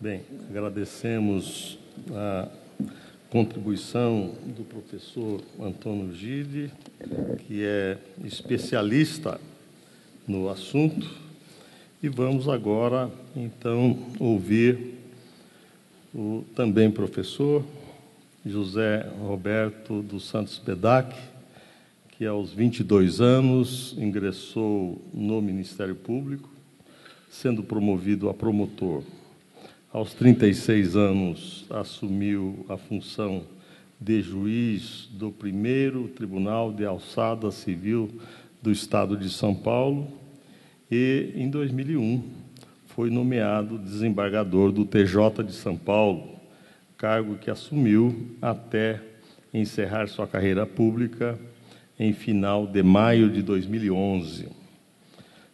Bem, agradecemos a contribuição do professor Antônio Gide, que é especialista no assunto, e vamos agora, então, ouvir o também professor José Roberto dos Santos Bedac, que aos 22 anos ingressou no Ministério Público, sendo promovido a promotor aos 36 anos, assumiu a função de juiz do primeiro Tribunal de Alçada Civil do Estado de São Paulo e, em 2001, foi nomeado desembargador do TJ de São Paulo, cargo que assumiu até encerrar sua carreira pública em final de maio de 2011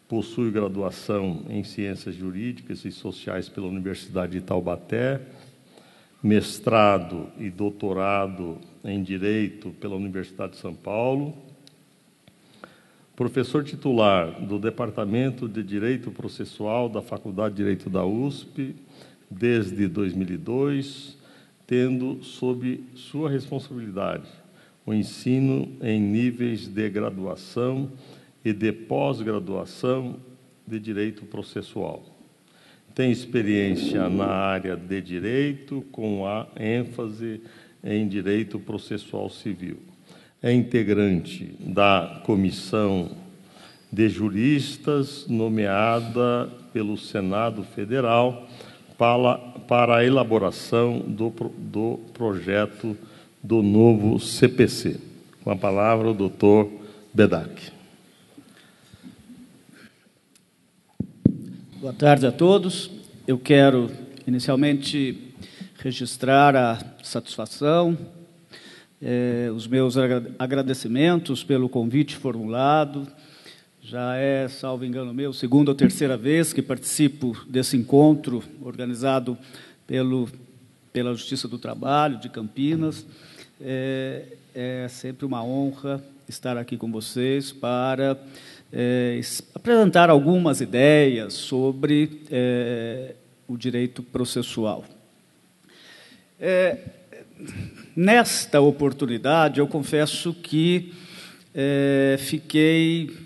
possui graduação em Ciências Jurídicas e Sociais pela Universidade de Taubaté, mestrado e doutorado em Direito pela Universidade de São Paulo, professor titular do Departamento de Direito Processual da Faculdade de Direito da USP desde 2002, tendo sob sua responsabilidade o ensino em níveis de graduação e de pós-graduação de Direito Processual. Tem experiência na área de direito, com a ênfase em direito processual civil. É integrante da comissão de juristas nomeada pelo Senado Federal para, para a elaboração do, do projeto do novo CPC. Com a palavra, o doutor Bedak. Boa tarde a todos. Eu quero inicialmente registrar a satisfação, eh, os meus agradecimentos pelo convite formulado. Já é, salvo engano meu, segunda ou terceira vez que participo desse encontro organizado pelo, pela Justiça do Trabalho de Campinas. É, é sempre uma honra estar aqui com vocês para é, apresentar algumas ideias sobre é, o direito processual. É, nesta oportunidade, eu confesso que é, fiquei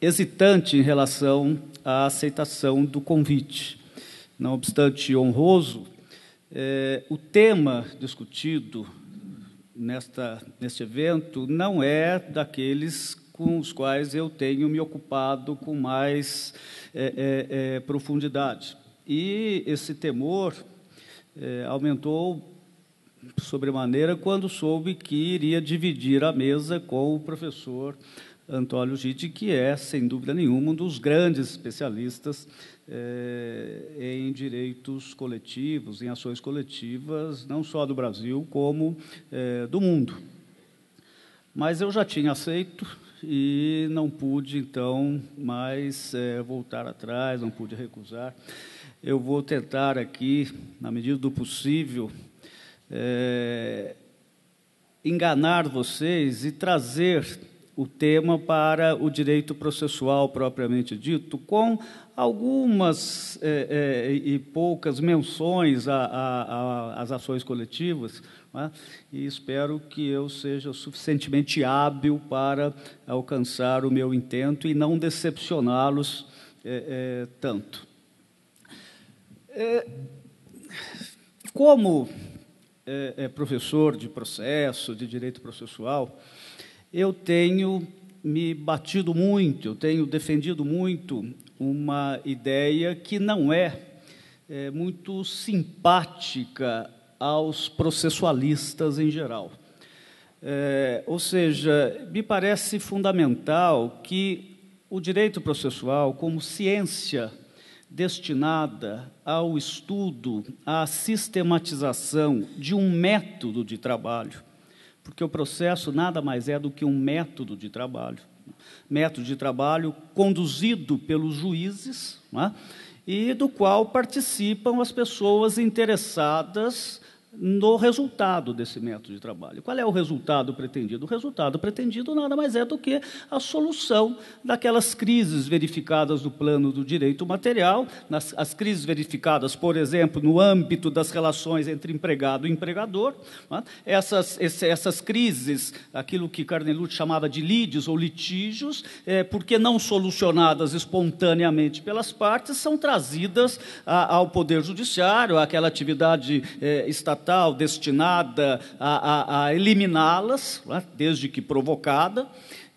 hesitante em relação à aceitação do convite. Não obstante honroso, é, o tema discutido nesta, neste evento não é daqueles com os quais eu tenho me ocupado com mais é, é, é, profundidade. E esse temor é, aumentou sobremaneira quando soube que iria dividir a mesa com o professor Antônio Gide, que é, sem dúvida nenhuma, um dos grandes especialistas é, em direitos coletivos, em ações coletivas, não só do Brasil, como é, do mundo. Mas eu já tinha aceito e não pude, então, mais é, voltar atrás, não pude recusar. Eu vou tentar aqui, na medida do possível, é, enganar vocês e trazer o tema para o direito processual propriamente dito, com algumas é, é, e poucas menções às ações coletivas, é? e espero que eu seja suficientemente hábil para alcançar o meu intento e não decepcioná-los é, é, tanto. como professor de processo, de direito processual, eu tenho me batido muito, eu tenho defendido muito uma ideia que não é, é muito simpática aos processualistas em geral. É, ou seja, me parece fundamental que o direito processual, como ciência destinada ao estudo, à sistematização de um método de trabalho, porque o processo nada mais é do que um método de trabalho. Método de trabalho conduzido pelos juízes é? e do qual participam as pessoas interessadas no resultado desse método de trabalho. Qual é o resultado pretendido? O resultado pretendido nada mais é do que a solução daquelas crises verificadas no plano do direito material, nas, as crises verificadas, por exemplo, no âmbito das relações entre empregado e empregador. Né? Essas, esse, essas crises, aquilo que Carnelucci chamava de lides ou litígios, é, porque não solucionadas espontaneamente pelas partes, são trazidas a, ao Poder Judiciário, àquela atividade é, estatal estatal destinada a, a, a eliminá-las, né, desde que provocada,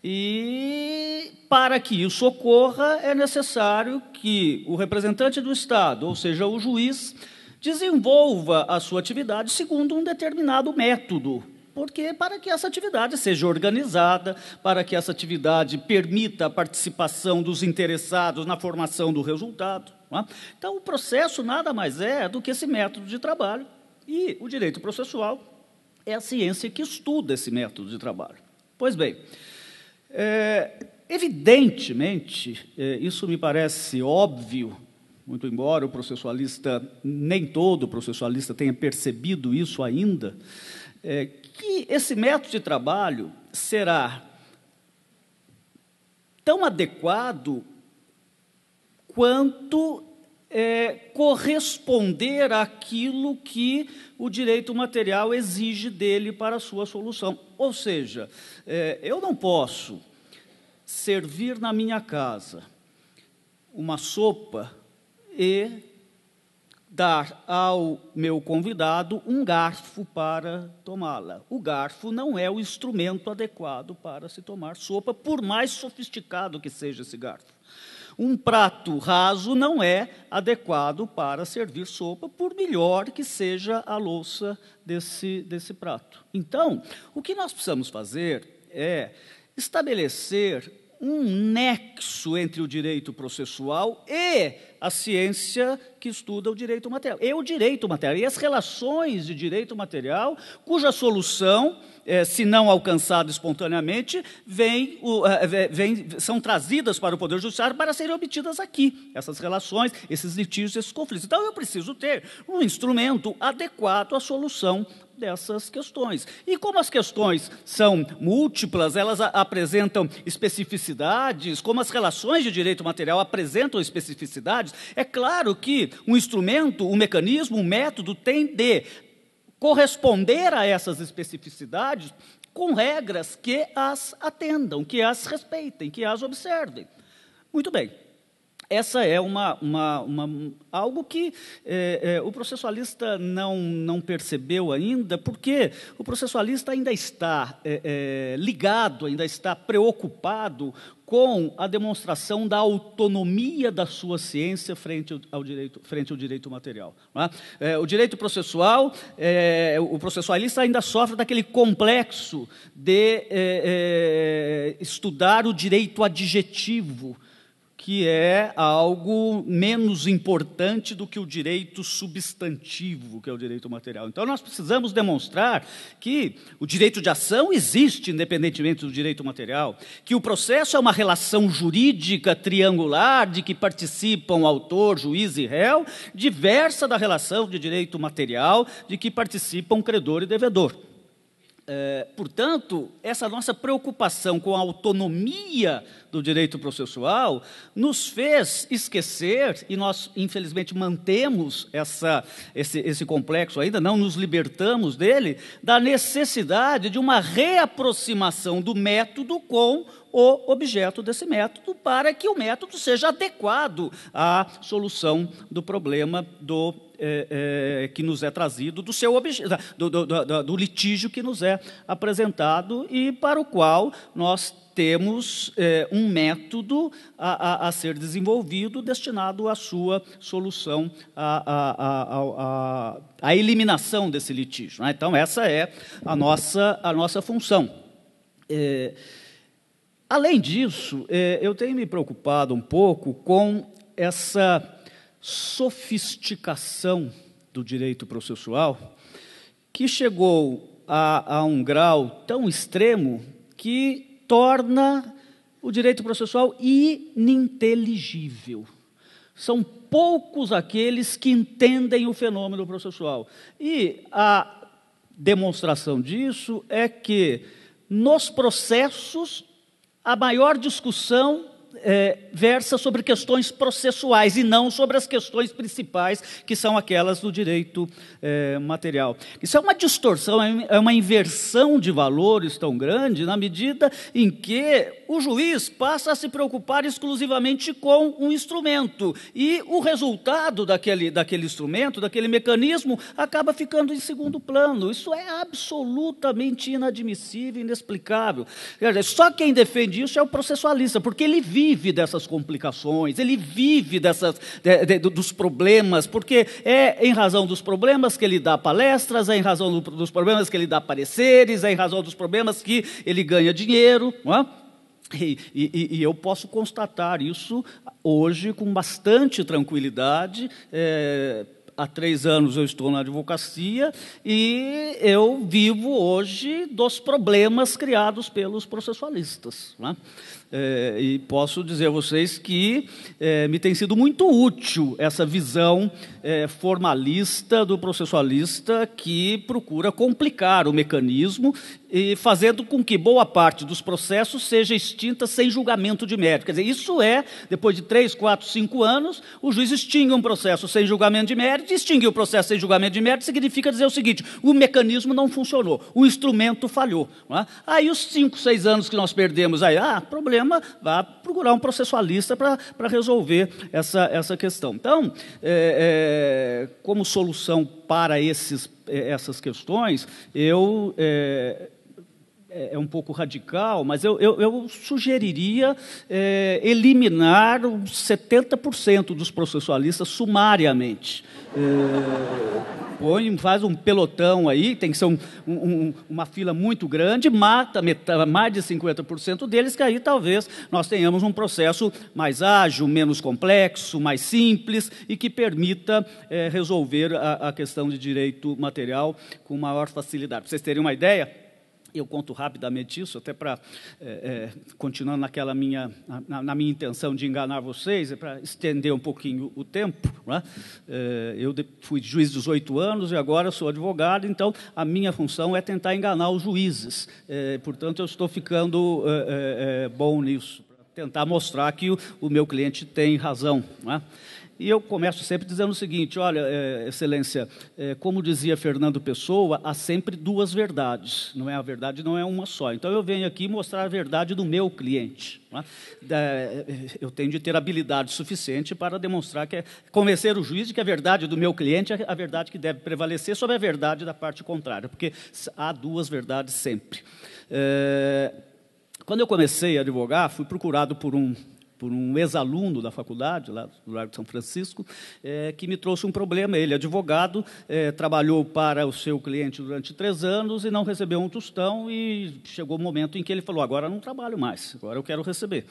e para que isso ocorra é necessário que o representante do Estado, ou seja, o juiz, desenvolva a sua atividade segundo um determinado método, porque para que essa atividade seja organizada, para que essa atividade permita a participação dos interessados na formação do resultado. Né? Então, o processo nada mais é do que esse método de trabalho e o direito processual é a ciência que estuda esse método de trabalho. Pois bem, é, evidentemente, é, isso me parece óbvio, muito embora o processualista, nem todo processualista tenha percebido isso ainda, é, que esse método de trabalho será tão adequado quanto é, corresponder àquilo que o direito material exige dele para a sua solução. Ou seja, é, eu não posso servir na minha casa uma sopa e dar ao meu convidado um garfo para tomá-la. O garfo não é o instrumento adequado para se tomar sopa, por mais sofisticado que seja esse garfo. Um prato raso não é adequado para servir sopa, por melhor que seja a louça desse, desse prato. Então, o que nós precisamos fazer é estabelecer um nexo entre o direito processual e a ciência que estuda o direito material. E o direito material, e as relações de direito material, cuja solução é, se não alcançado espontaneamente, vem, o, é, vem, são trazidas para o Poder Judiciário para serem obtidas aqui, essas relações, esses litígios, esses conflitos. Então, eu preciso ter um instrumento adequado à solução dessas questões. E como as questões são múltiplas, elas apresentam especificidades, como as relações de direito material apresentam especificidades, é claro que um instrumento, um mecanismo, um método tem de corresponder a essas especificidades com regras que as atendam, que as respeitem, que as observem. Muito bem. Essa é uma, uma, uma algo que é, é, o processualista não, não percebeu ainda, porque o processualista ainda está é, é ligado, ainda está preocupado com a demonstração da autonomia da sua ciência frente ao direito, frente ao direito material. É? é? o direito processual, é, o processualista ainda sofre daquele complexo de é, é estudar o direito adjetivo que é algo menos importante do que o direito substantivo, que é o direito material. Então, nós precisamos demonstrar que o direito de ação existe independentemente do direito material, que o processo é uma relação jurídica triangular de que participam autor, juiz e réu, diversa da relação de direito material de que participam credor e devedor. É, portanto, essa nossa preocupação com a autonomia do direito processual, nos fez esquecer, e nós, infelizmente, mantemos essa, esse, esse complexo ainda, não nos libertamos dele, da necessidade de uma reaproximação do método com o objeto desse método, para que o método seja adequado à solução do problema do é, é, que nos é trazido, do seu do, do, do, do litígio que nos é apresentado e para o qual nós temos eh, um método a, a, a, ser desenvolvido destinado à sua solução, à, a eliminação desse litígio. Né? Então, essa é a nossa, a nossa função. Eh, além disso, eh, eu tenho me preocupado um pouco com essa sofisticação do direito processual que chegou a, a um grau tão extremo que torna o direito processual ininteligível. São poucos aqueles que entendem o fenômeno processual. E a demonstração disso é que, nos processos, a maior discussão é, versa sobre questões processuais e não sobre as questões principais, que são aquelas do direito é, material. Isso é uma distorção, é, é uma inversão de valores tão grande, na medida em que o juiz passa a se preocupar exclusivamente com um instrumento e o resultado daquele, daquele instrumento, daquele mecanismo, acaba ficando em segundo plano. Isso é absolutamente inadmissível, inexplicável. Só quem defende isso é o processualista, porque ele vive vive dessas complicações, ele vive dessas, de, de, dos problemas, porque é em razão dos problemas que ele dá palestras, é em razão do, dos problemas que ele dá pareceres, é em razão dos problemas que ele ganha dinheiro, não é? E, e, e, eu posso constatar isso hoje com bastante tranquilidade, é, há três anos eu estou na advocacia e eu vivo hoje dos problemas criados pelos processualistas. Né? É, e posso dizer a vocês que é, me tem sido muito útil essa visão é, formalista do processualista que procura complicar o mecanismo e fazendo com que boa parte dos processos seja extinta sem julgamento de mérito. Quer dizer, isso é, depois de três, quatro, cinco anos, o juiz extingue um processo sem julgamento de mérito. Extinguir o processo sem julgamento de mérito significa dizer o seguinte: o mecanismo não funcionou, o instrumento falhou. É? Aí os cinco, seis anos que nós perdemos aí, ah, problema, vá procurar um processualista para resolver essa, essa questão. Então, é, é, como solução para esses, é, essas questões, eu é, é, é um pouco radical, mas eu, eu, eu sugeriria é, eliminar 70% dos processualistas sumariamente. É, põe, faz um pelotão aí, tem que ser um, um, uma fila muito grande, mata metade, mais de 50% deles, que aí talvez nós tenhamos um processo mais ágil, menos complexo, mais simples e que permita é, resolver a, a questão de direito material com maior facilidade. Para vocês terem uma ideia, eu conto rapidamente isso, até para, é, é, continuando naquela minha, na, na, minha intenção de enganar vocês, é para estender um pouquinho o tempo. Né? É, eu fui juiz 18 anos e agora sou advogado, então a minha função é tentar enganar os juízes. É, portanto, eu estou ficando é, é, bom nisso, tentar mostrar que o, o meu cliente tem razão. E eu começo sempre dizendo o seguinte: olha, é, Excelência, é, como dizia Fernando Pessoa, há sempre duas verdades, não é? A verdade não é uma só. Então eu venho aqui mostrar a verdade do meu cliente. É? Eh, eu tenho de ter habilidade suficiente para demonstrar que é, convencer o juiz de que a verdade do meu cliente é a verdade que deve prevalecer sobre a verdade da parte contrária, porque há duas verdades sempre. quando eu comecei a advogar, fui procurado por um por um ex-aluno da faculdade, lá do Largo de São Francisco, é, que me trouxe um problema. Ele, advogado, é, trabalhou para o seu cliente durante três anos e não recebeu um tostão, e chegou o um momento em que ele falou: agora não trabalho mais, agora eu quero receber.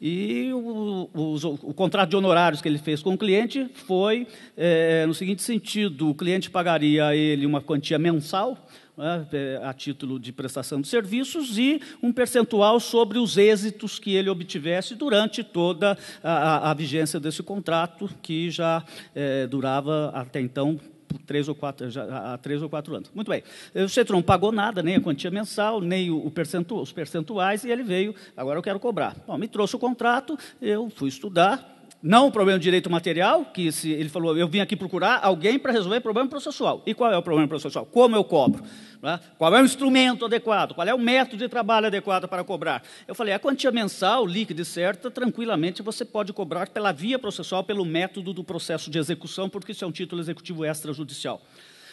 E o, o, o contrato de honorários que ele fez com o cliente foi é, no seguinte sentido: o cliente pagaria a ele uma quantia mensal né, é, a título de prestação de serviços e um percentual sobre os êxitos que ele obtivesse durante toda a, a, vigência desse contrato, que já é, durava até então três ou quatro, já, há três ou quatro anos. Muito bem. O centro não pagou nada, nem a quantia mensal, nem o percentual, os percentuais, e ele veio, agora eu quero cobrar. Bom, me trouxe o contrato, eu fui estudar, não o problema de direito material, que se, ele falou, eu vim aqui procurar alguém para resolver o problema processual. E qual é o problema processual? Como eu cobro? Né? Qual é o instrumento adequado? Qual é o método de trabalho adequado para cobrar? Eu falei, a quantia mensal, líquida e certa, tranquilamente você pode cobrar pela via processual, pelo método do processo de execução, porque isso é um título executivo extrajudicial.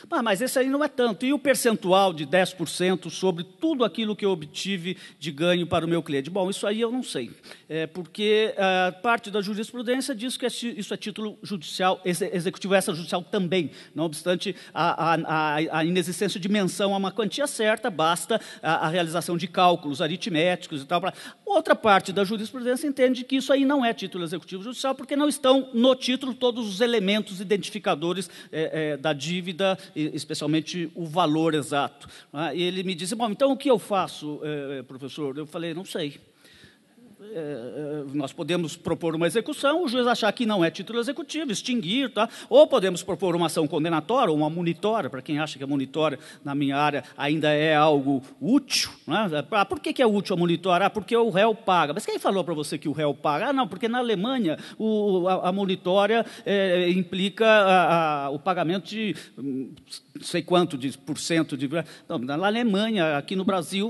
Ah, mas esse aí não é tanto. E o percentual de 10% sobre tudo aquilo que eu obtive de ganho para o meu cliente? Bom, isso aí eu não sei, é porque é, parte da jurisprudência diz que isso é título judicial, executivo judicial também. Não obstante a, a, a, inexistência de menção a uma quantia certa, basta a, a realização de cálculos aritméticos e tal. Pra... Outra parte da jurisprudência entende que isso aí não é título executivo judicial, porque não estão no título todos os elementos identificadores é, é, da dívida especialmente o valor exato. Né? E ele me disse: Bom, então o que eu faço, eh, eh, professor? Eu falei: Não sei. Eh, eh, nós podemos propor uma execução, o juiz achar que não é título executivo, extinguir, tá? ou podemos propor uma ação condenatória, ou uma monitória, para quem acha que a monitória, na minha área, ainda é algo útil. Né? Ah, por que, que é útil a monitória? Ah, porque o réu paga. Mas quem falou para você que o réu paga? Ah, não, porque na Alemanha o, a, a monitória é, eh, implica a, a, o pagamento de não hum, sei quanto de por cento de. Não, na Alemanha, aqui no Brasil,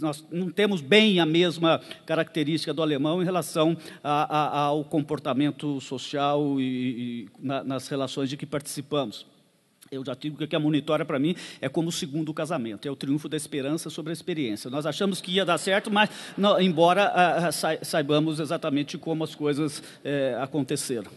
nós não temos bem a mesma característica característica do alemão em relação a, a, ao comportamento social e, e na, nas relações de que participamos. Eu já digo que a monitora, para mim, é como o segundo casamento, é o triunfo da esperança sobre a experiência. Nós achamos que ia dar certo, mas, não, embora a, a, saibamos exatamente como as coisas é, aconteceram.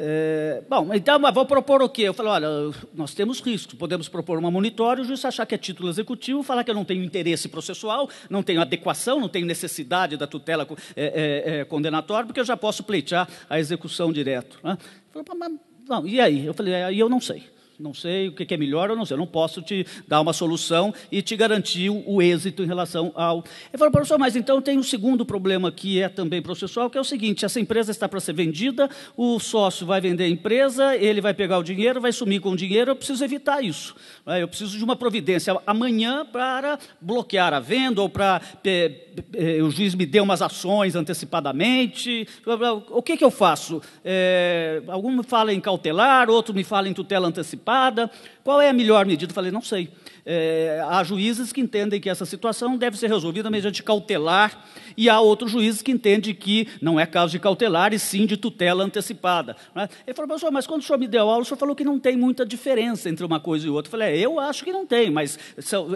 É, bom, então vou propor o quê? Eu falo, olha, nós temos risco, podemos propor uma monitória, o juiz achar que é título executivo, falar que eu não tenho interesse processual, não tenho adequação, não tenho necessidade da tutela é, é, é condenatória, porque eu já posso pleitear a execução direto. Né? Falei, mas, não, e aí? Eu falei, aí eu não sei. Não sei o que é melhor, eu não sei. Eu não posso te dar uma solução e te garantir o êxito em relação ao. Ele falou, professor, mas então tem um segundo problema que é também processual, que é o seguinte: essa empresa está para ser vendida, o sócio vai vender a empresa, ele vai pegar o dinheiro, vai sumir com o dinheiro. Eu preciso evitar isso. Né, eu preciso de uma providência amanhã para bloquear a venda ou para é, o juiz me deu umas ações antecipadamente, o que, que eu faço? É, algum me fala em cautelar, outro me fala em tutela antecipada, qual é a melhor medida? Eu falei, não sei é, há juízes que entendem que essa situação deve ser resolvida mediante cautelar, e há outros juízes que entendem que não é caso de cautelar, e sim de tutela antecipada. Né? Ele falou, professor, mas quando o senhor me deu aula, o senhor falou que não tem muita diferença entre uma coisa e outra. Eu falei, é, eu acho que não tem, mas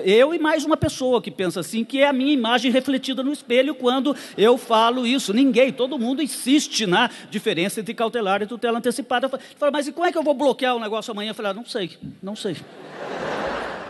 eu e mais uma pessoa que pensa assim, que é a minha imagem refletida no espelho quando eu falo isso. Ninguém, todo mundo insiste na diferença entre cautelar e tutela antecipada. Ele falou, mas e como é que eu vou bloquear o negócio amanhã? Eu falei, ah, não sei, não sei.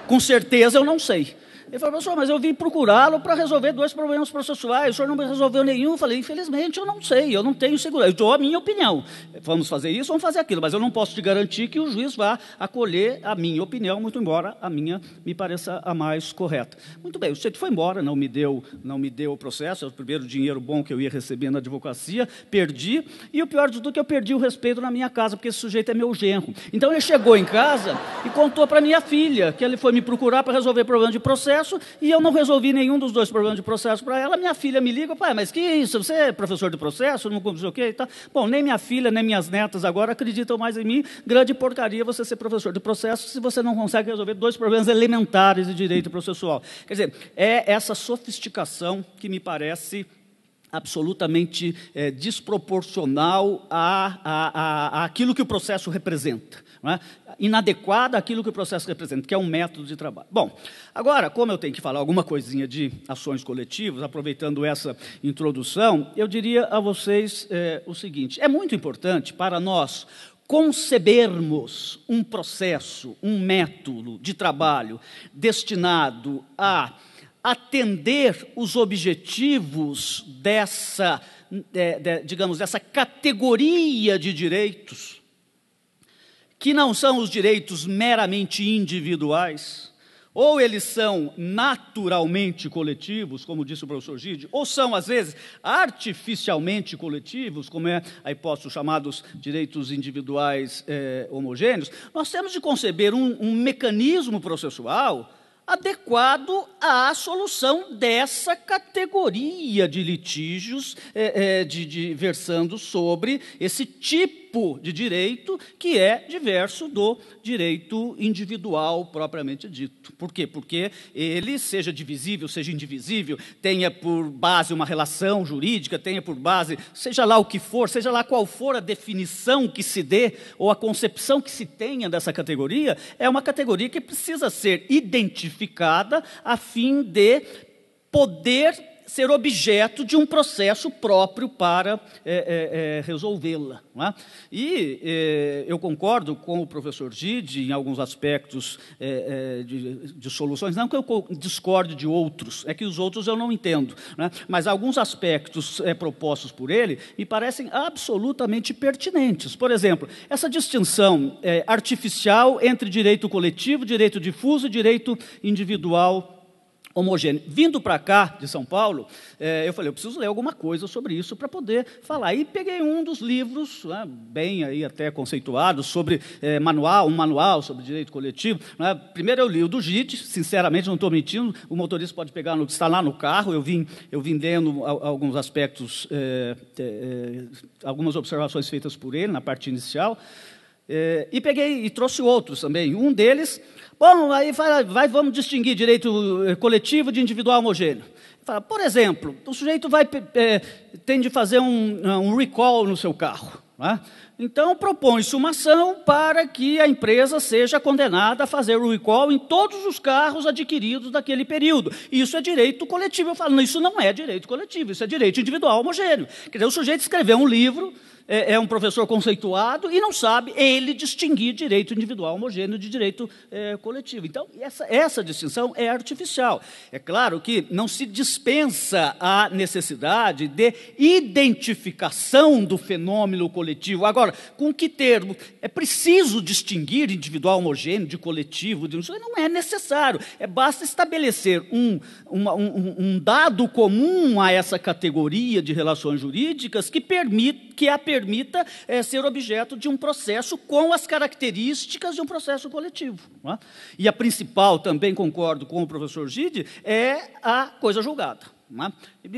Com certeza eu não sei. Ele falou, professor, mas eu vim procurá-lo para resolver dois problemas processuais, o senhor não resolveu nenhum. Eu falei, infelizmente, eu não sei, eu não tenho segurança. Eu dou a minha opinião. Vamos fazer isso, vamos fazer aquilo, mas eu não posso te garantir que o juiz vá acolher a minha opinião, muito embora a minha me pareça a mais correta. Muito bem, o sujeito foi embora, não me deu, não me deu o processo, é o primeiro dinheiro bom que eu ia receber na advocacia, perdi, e o pior de tudo é que eu perdi o respeito na minha casa, porque esse sujeito é meu genro. Então ele chegou em casa e contou para minha filha que ele foi me procurar para resolver problema de processo, processo e eu não resolvi nenhum dos dois problemas de processo para ela. Minha filha me liga, pai, mas que isso? Você é professor de processo? Não sei o quê e tal. Bom, nem minha filha, nem minhas netas agora acreditam mais em mim. Grande porcaria você ser professor de processo se você não consegue resolver dois problemas elementares de direito processual. Quer dizer, é essa sofisticação que me parece absolutamente é, desproporcional a, a, a, a aquilo que o processo representa é? Né? inadequada àquilo que o processo representa, que é um método de trabalho. Bom, agora, como eu tenho que falar alguma coisinha de ações coletivas, aproveitando essa introdução, eu diria a vocês é, o seguinte: é muito importante para nós concebermos um processo, um método de trabalho destinado a atender os objetivos dessa, de, eh, de, digamos, dessa categoria de direitos que não são os direitos meramente individuais, ou eles são naturalmente coletivos, como disse o professor Gide, ou são, às vezes, artificialmente coletivos, como é a hipótese chamados direitos individuais eh, homogêneos, nós temos de conceber um, um mecanismo processual adequado à solução dessa categoria de litígios eh, eh, de, de, versando sobre esse tipo tipo de direito que é diverso do direito individual propriamente dito. Por quê? Porque ele, seja divisível, seja indivisível, tenha por base uma relação jurídica, tenha por base, seja lá o que for, seja lá qual for a definição que se dê ou a concepção que se tenha dessa categoria, é uma categoria que precisa ser identificada a fim de poder ser objeto de um processo próprio para é, é, resolvê-la. É? E eu concordo com o professor Gide em alguns aspectos de, de, soluções, não que eu discorde de outros, é que os outros eu não entendo, não é? mas alguns aspectos propostos por ele me parecem absolutamente pertinentes. Por exemplo, essa distinção artificial entre direito coletivo, direito difuso e direito individual homogêneo. Vindo para cá, de São Paulo, é, eu falei, eu preciso ler alguma coisa sobre isso para poder falar. E peguei um dos livros, né, bem aí até conceituado, sobre é, manual, um manual sobre direito coletivo. Né. Primeiro eu li o do JIT, sinceramente, não estou mentindo, o motorista pode pegar no que está lá no carro, eu vim, eu vim lendo alguns aspectos, é, algumas observações feitas por ele na parte inicial. e peguei e trouxe outros também. Um deles, Bom, aí vai, vai, vamos distinguir direito eh, coletivo de individual homogêneo. Fala, por exemplo, o sujeito vai, é, tem de fazer um, um recall no seu carro. É? Então, propõe-se uma ação para que a empresa seja condenada a fazer o recall em todos os carros adquiridos daquele período. Isso é direito coletivo. Eu falo, isso não é direito coletivo, isso é direito individual homogêneo. Quer dizer, o sujeito escreveu um livro, é, é um professor conceituado e não sabe ele distinguir direito individual homogêneo de direito é, coletivo. Então, essa, essa distinção é artificial. É claro que não se dispensa a necessidade de identificação do fenômeno coletivo. Agora, Agora, com que termo? É preciso distinguir individual homogêneo de coletivo? De... Não é necessário. É basta estabelecer um, uma, um, um dado comum a essa categoria de relações jurídicas que, permita que a permita é, ser objeto de um processo com as características de um processo coletivo. É? E a principal, também concordo com o professor Gide, é a coisa julgada. Né?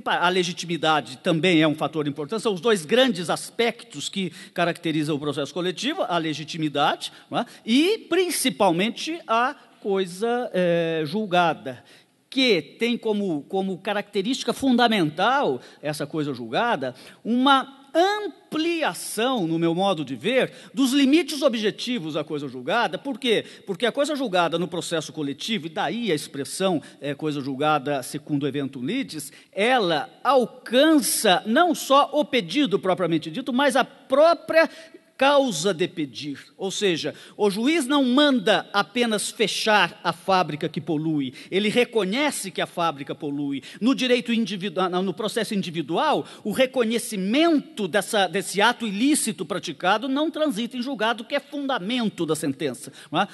A legitimidade também é um fator importante. São os dois grandes aspectos que caracterizam o processo coletivo: a legitimidade é? e, principalmente, a coisa eh, julgada. Que tem como, como característica fundamental essa coisa julgada uma ampliação, no meu modo de ver, dos limites objetivos da coisa julgada. Por quê? Porque a coisa julgada no processo coletivo, e daí a expressão é, coisa julgada segundo o evento litis, ela alcança não só o pedido propriamente dito, mas a própria causa de pedir. Ou seja, o juiz não manda apenas fechar a fábrica que polui, ele reconhece que a fábrica polui. No direito individual, ah, no processo individual, o reconhecimento dessa, desse ato ilícito praticado não transita em julgado, que é fundamento da sentença. É? Ah,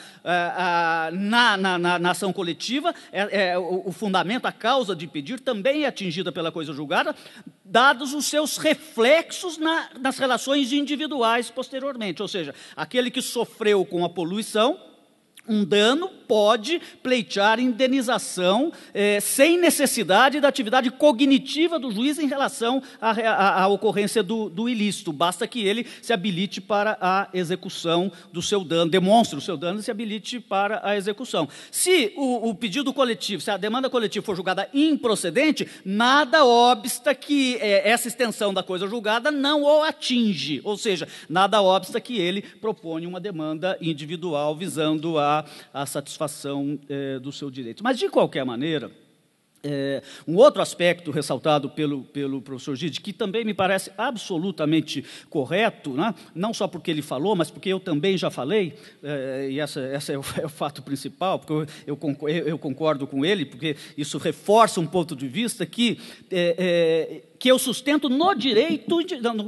ah, na, na, na, na ação coletiva, é, é, o, o fundamento, a causa de pedir também é atingida pela coisa julgada, dados os seus reflexos na, nas relações individuais posteriormente. Ou seja, aquele que sofreu com a poluição um dano pode pleitear indenização eh, sem necessidade da atividade cognitiva do juiz em relação à, à, à ocorrência do, do, ilícito. Basta que ele se habilite para a execução do seu dano, demonstre o seu dano e se habilite para a execução. Se o, o pedido coletivo, se a demanda coletiva for julgada improcedente, nada obsta que eh, essa extensão da coisa julgada não o atinge. Ou seja, nada obsta que ele proponha uma demanda individual visando a a, a satisfação é, do seu direito. Mas, de qualquer maneira, é, um outro aspecto ressaltado pelo, pelo professor Gide, que também me parece absolutamente correto, né? não só porque ele falou, mas porque eu também já falei, é, e esse essa é, o, é o fato principal, porque eu, eu, concordo, eu, concordo, com ele, porque isso reforça um ponto de vista que que eu sustento no direito,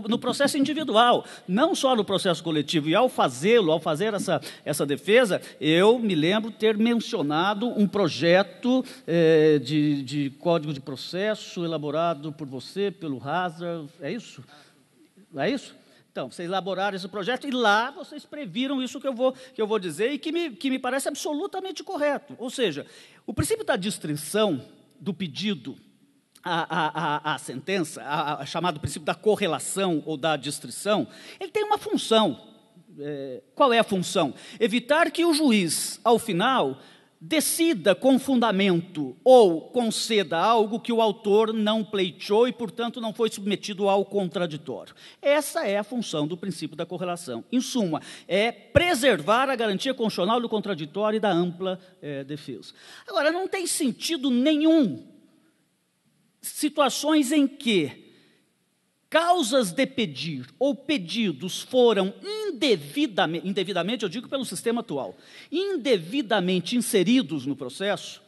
no processo individual, não só no processo coletivo. E ao fazê-lo, ao fazer essa, essa defesa, eu me lembro ter mencionado um projeto eh, de, de código de processo elaborado por você, pelo Hazard, é isso? É isso? Então, vocês elaboraram esse projeto e lá vocês previram isso que eu vou, que eu vou dizer e que me, que me parece absolutamente correto. Ou seja, o princípio da distinção do pedido a, a, a, a sentença, a, chamado princípio da correlação ou da distrição, ele tem uma função. É, qual é a função? Evitar que o juiz, ao final, decida com fundamento ou conceda algo que o autor não pleiteou e, portanto, não foi submetido ao contraditório. Essa é a função do princípio da correlação. Em suma, é preservar a garantia constitucional do contraditório e da ampla é, defesa. Agora, não tem sentido nenhum situações em que causas de pedir ou pedidos foram indevidamente, indevidamente, eu digo pelo sistema atual, indevidamente inseridos no processo,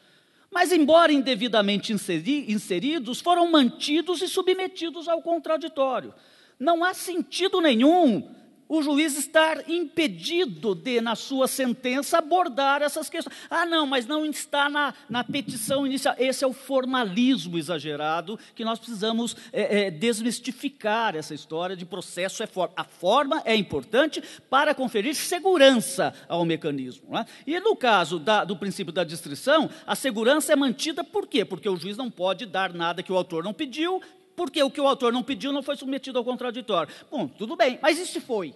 mas embora indevidamente inseri, inseridos, foram mantidos e submetidos ao contraditório. Não há sentido nenhum o juiz estar impedido de, na sua sentença, abordar essas questões. Ah, não, mas não está na, na petição inicial. Esse é o formalismo exagerado que nós precisamos é, é, desmistificar essa história de processo é A forma é importante para conferir segurança ao mecanismo. É? E no caso da, do princípio da distrição, a segurança é mantida por quê? Porque o juiz não pode dar nada que o autor não pediu, porque o que o autor não pediu não foi submetido ao contraditório. Bom, tudo bem, mas isso foi?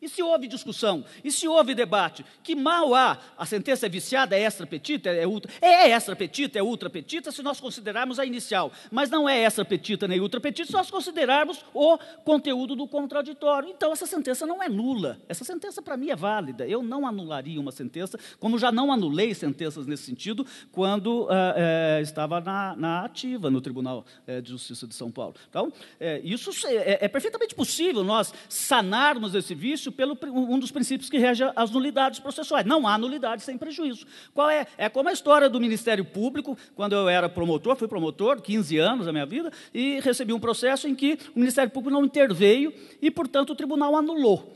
E se houve discussão? E se houve debate? Que mal há? A sentença é viciada, é extra petita, é ultra... É extra petita, é ultra petita, é se nós considerarmos a inicial. Mas não é extra petita nem ultra petita se nós considerarmos o conteúdo do contraditório. Então, essa sentença não é nula. Essa sentença, para mim, é válida. Eu não anularia uma sentença, como já não anulei sentenças nesse sentido, quando é, é, estava na, na, ativa no Tribunal eh, de Justiça de São Paulo. Então, eh, isso é, é perfeitamente possível nós sanarmos esse vício pelo um dos princípios que rege as nulidades processuais. Não há nulidade sem prejuízo. Qual é? É como a história do Ministério Público, quando eu era promotor, fui promotor, 15 anos da minha vida, e recebi um processo em que o Ministério Público não interveio e, portanto, o tribunal anulou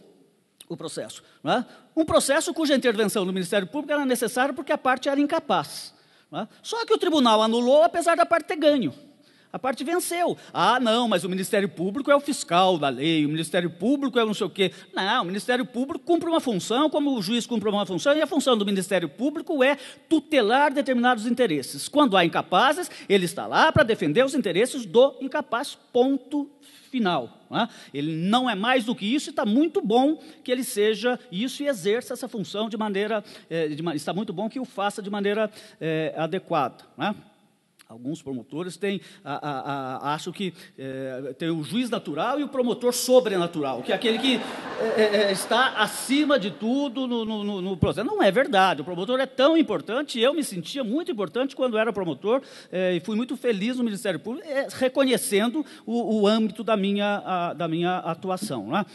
o processo. É? Um processo cuja intervenção do Ministério Público era necessária porque a parte era incapaz. É? Só que o tribunal anulou, apesar da parte ter ganho. A parte venceu. Ah, não, mas o Ministério Público é o fiscal da lei, o Ministério Público é não sei o quê. Não, o Ministério Público cumpre uma função, como o juiz cumpre uma função, e a função do Ministério Público é tutelar determinados interesses. Quando há incapazes, ele está lá para defender os interesses do incapaz, ponto final. Não é? Ele não é mais do que isso e está muito bom que ele seja isso e exerça essa função de maneira. É, de, está muito bom que o faça de maneira é, adequada. Não é? Alguns promotores têm, a, a, a, acho que é, tem o juiz natural e o promotor sobrenatural, que é aquele que é, é, é está acima de tudo no, no, no, processo. Não é verdade, o promotor é tão importante, eu me sentia muito importante quando era promotor, é, e fui muito feliz no Ministério Público, é, reconhecendo o, o, âmbito da minha, a, da minha atuação. Né?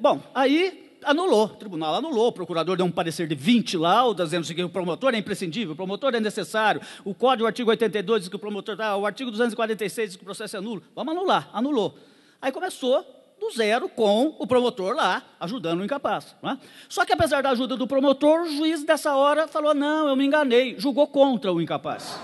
bom, aí anulou, o tribunal anulou, o procurador deu um parecer de 20 laudas, dizendo que o promotor é imprescindível, o promotor é necessário, o código, o artigo 82 diz que o promotor, ah, o artigo 246 diz que o processo é nulo, vamos anular, anulou. Aí começou do zero com o promotor lá, ajudando o incapaz. É? Só que apesar da ajuda do promotor, o juiz dessa hora falou, não, eu me enganei, julgou contra o incapaz.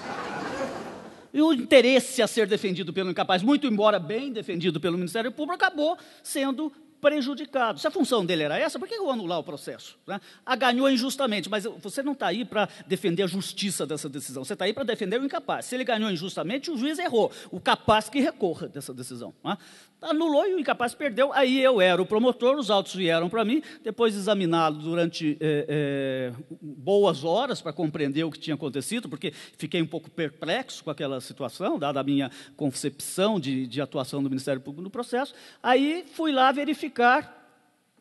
E o interesse a ser defendido pelo incapaz, muito embora bem defendido pelo Ministério Público, acabou sendo prejudicado. Se a função dele era essa, por que eu anular o processo? Né? A ganhou injustamente, mas você não está aí para defender a justiça dessa decisão, você está aí para defender o incapaz. Se ele ganhou injustamente, o juiz errou, o capaz que recorra dessa decisão. Né? anulou e o incapaz perdeu. Aí eu era o promotor, os autos vieram para mim, depois examiná-lo durante é, é, boas horas para compreender o que tinha acontecido, porque fiquei um pouco perplexo com aquela situação, dada a minha concepção de, de atuação do Ministério Público no processo. Aí fui lá verificar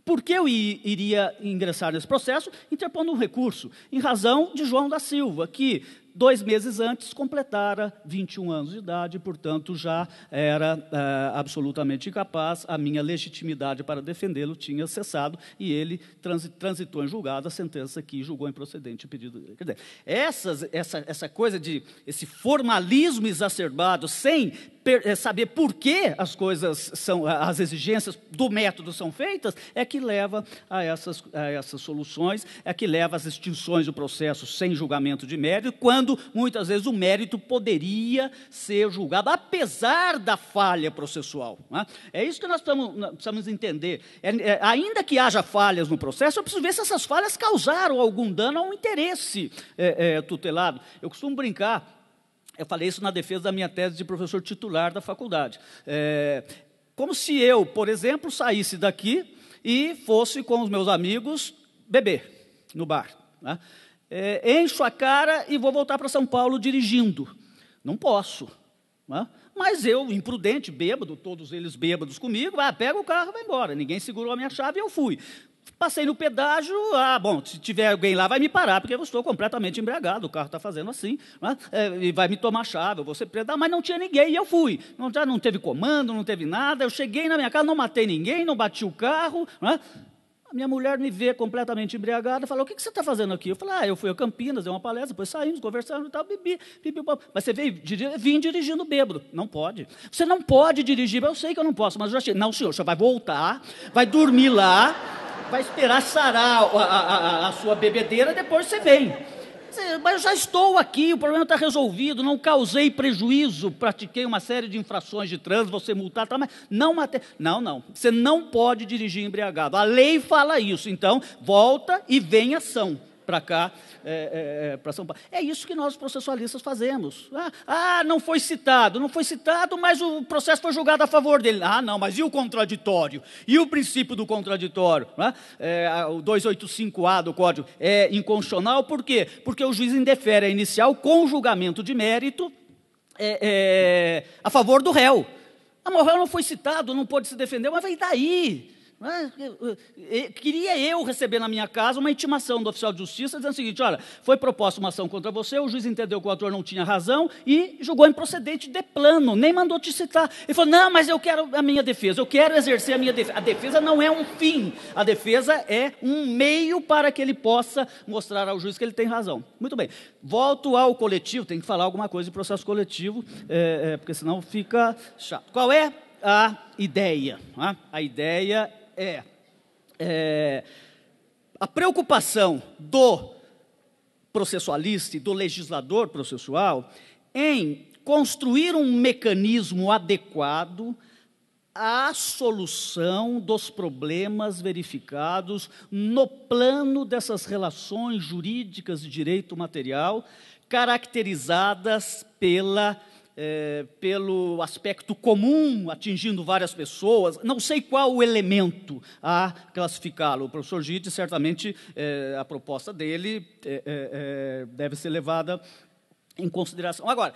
por que eu iria ingressar nesse processo? Interpondo um recurso, em razão de João da Silva, que dois meses antes, completara 21 anos de idade, portanto, já era uh, absolutamente incapaz, a minha legitimidade para defendê-lo tinha cessado e ele transi transitou em julgado a sentença que julgou improcedente o pedido. Quer dizer, essas, essa, essa coisa de esse formalismo exacerbado, sem eh, saber por que as coisas são, as exigências do método são feitas, é que leva a essas, a essas soluções, é que leva às extinções do processo sem julgamento de mérito, quando muitas vezes o mérito poderia ser julgado, apesar da falha processual. Né? É isso que nós precisamos entender. É, é, ainda que haja falhas no processo, eu preciso ver se essas falhas causaram algum dano ao interesse é, tutelado. Eu costumo brincar eu falei isso na defesa da minha tese de professor titular da faculdade. É, como se eu, por exemplo, saísse daqui e fosse com os meus amigos beber no bar. Né? É, encho a cara e vou voltar para São Paulo dirigindo. Não posso. Né? Mas eu, imprudente, bêbado, todos eles bêbados comigo, ah, pega o carro e vai embora. Ninguém segurou a minha chave e eu fui. Passei no pedágio, ah, bom, se tiver alguém lá vai me parar, porque eu estou completamente embriagado, o carro está fazendo assim, né? é, e vai me tomar chave, eu vou ser preso, mas não tinha ninguém, e eu fui. Não, já não teve comando, não teve nada, eu cheguei na minha casa, não matei ninguém, não bati o carro. Né? A minha mulher me vê completamente embriagada, falou, o que, que você está fazendo aqui? Eu falei, ah, eu fui a Campinas, dei uma palestra, depois saímos, conversamos e tal, bebi, bebi, bebi. Mas você veio, vim dirigindo bêbado. Não pode. Você não pode dirigir, eu sei que eu não posso, mas eu já cheguei. Não, senhor, você vai voltar, vai dormir lá vai esperar sarar a, a, a sua bebedeira, depois você vem. Mas eu já estou aqui, o problema está resolvido, não causei prejuízo, pratiquei uma série de infrações de trânsito, você multar, tá, mas não matei. Não, não. Você não pode dirigir embriagado. A lei fala isso. Então, volta e vem ação para cá, é, é, é para São Paulo. É isso que nós processualistas fazemos. Ah, ah, não foi citado, não foi citado, mas o processo foi julgado a favor dele. Ah, não, mas e o contraditório? E o princípio do contraditório? Ah, é, o 285A do Código é inconstitucional, por quê? Porque o juiz indefere a inicial com julgamento de mérito é, é, a favor do réu. Ah, mas o réu não foi citado, não pôde se defender, mas vem daí? Eh, eh, eh, queria eu receber na minha casa uma intimação do oficial de justiça dizendo o seguinte: olha, foi proposta uma ação contra você, o juiz entendeu que o ator não tinha razão e julgou improcedente de plano, nem mandou te citar. Ele falou: não, mas eu quero a minha defesa, eu quero exercer a minha defesa. A defesa não é um fim, a defesa é um meio para que ele possa mostrar ao juiz que ele tem razão. Muito bem, volto ao coletivo, tem que falar alguma coisa de processo coletivo, é, é, porque senão fica chato. Qual é a ideia? Ah, a ideia é, é a preocupação do processualista e do legislador processual em construir um mecanismo adequado à solução dos problemas verificados no plano dessas relações jurídicas de direito material caracterizadas pela é, pelo aspecto comum, atingindo várias pessoas, não sei qual o elemento a classificá-lo. O professor Gide, certamente, é, a proposta dele é, é, é deve ser levada em consideração. Agora,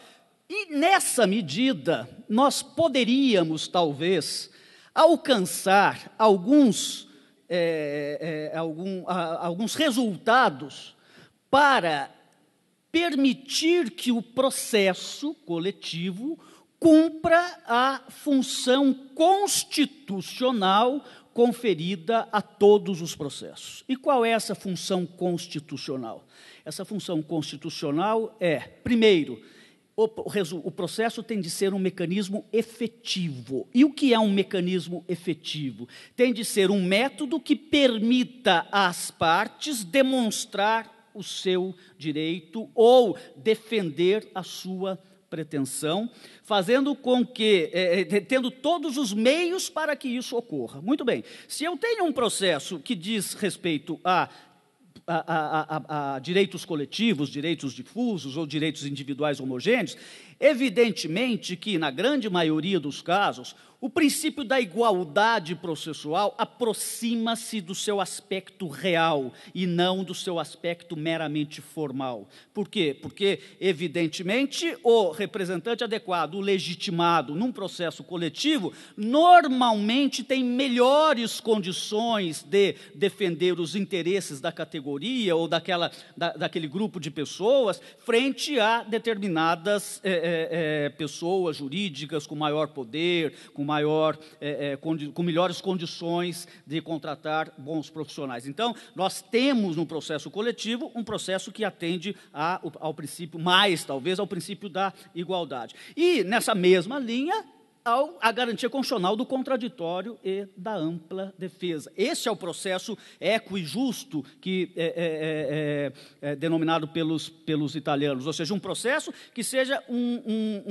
e nessa medida, nós poderíamos, talvez, alcançar alguns, é, algum, a, alguns resultados para permitir que o processo coletivo cumpra a função constitucional conferida a todos os processos. E qual é essa função constitucional? Essa função constitucional é, primeiro, o, processo tem de ser um mecanismo efetivo. E o que é um mecanismo efetivo? Tem de ser um método que permita às partes demonstrar o seu direito ou defender a sua pretensão, fazendo com que, é, é tendo todos os meios para que isso ocorra. Muito bem, se eu tenho um processo que diz respeito a a, a, a, a, direitos coletivos, direitos difusos ou direitos individuais homogêneos, Evidentemente que, na grande maioria dos casos, o princípio da igualdade processual aproxima-se do seu aspecto real e não do seu aspecto meramente formal. Por quê? Porque, evidentemente, o representante adequado, o legitimado num processo coletivo, normalmente tem melhores condições de defender os interesses da categoria ou daquela, da, daquele grupo de pessoas frente a determinadas. Eh, é, é, pessoas jurídicas com maior poder, com, maior, é, é, com melhores condições de contratar bons profissionais. Então, nós temos no processo coletivo um processo que atende a, ao princípio, mais talvez, ao princípio da igualdade. E nessa mesma linha, a garantia constitucional do contraditório e da ampla defesa. Esse é o processo eco e justo que é, é, é, é, é denominado pelos, pelos italianos, ou seja, um processo que seja um,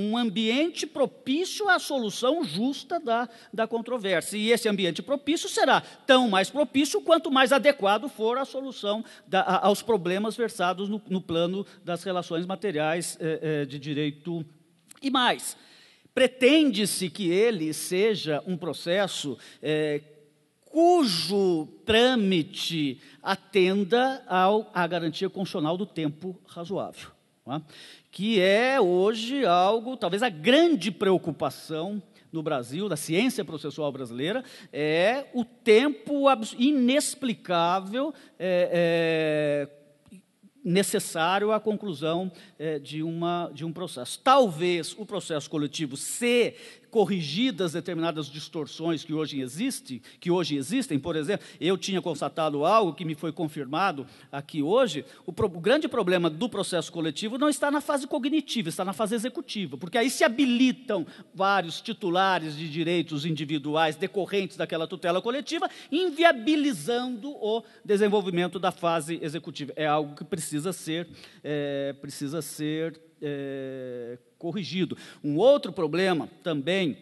um, um, ambiente propício à solução justa da, da controvérsia. E esse ambiente propício será tão mais propício quanto mais adequado for a solução da, aos problemas versados no, no, plano das relações materiais é, é, de direito e mais. Pretende-se que ele seja um processo é, cujo trâmite atenda ao, à garantia constitucional do tempo razoável, é? que é hoje algo, talvez a grande preocupação no Brasil, da ciência processual brasileira, é o tempo inexplicável é, é necessário à conclusão é, de, uma, de um processo. Talvez o processo coletivo, se corrigidas determinadas distorções que hoje, existe, que hoje existem. Por exemplo, eu tinha constatado algo que me foi confirmado aqui hoje. O, pro, o grande problema do processo coletivo não está na fase cognitiva, está na fase executiva, porque aí se habilitam vários titulares de direitos individuais decorrentes daquela tutela coletiva, inviabilizando o desenvolvimento da fase executiva. É algo que precisa ser, é, precisa ser é, corrigido. Um outro problema também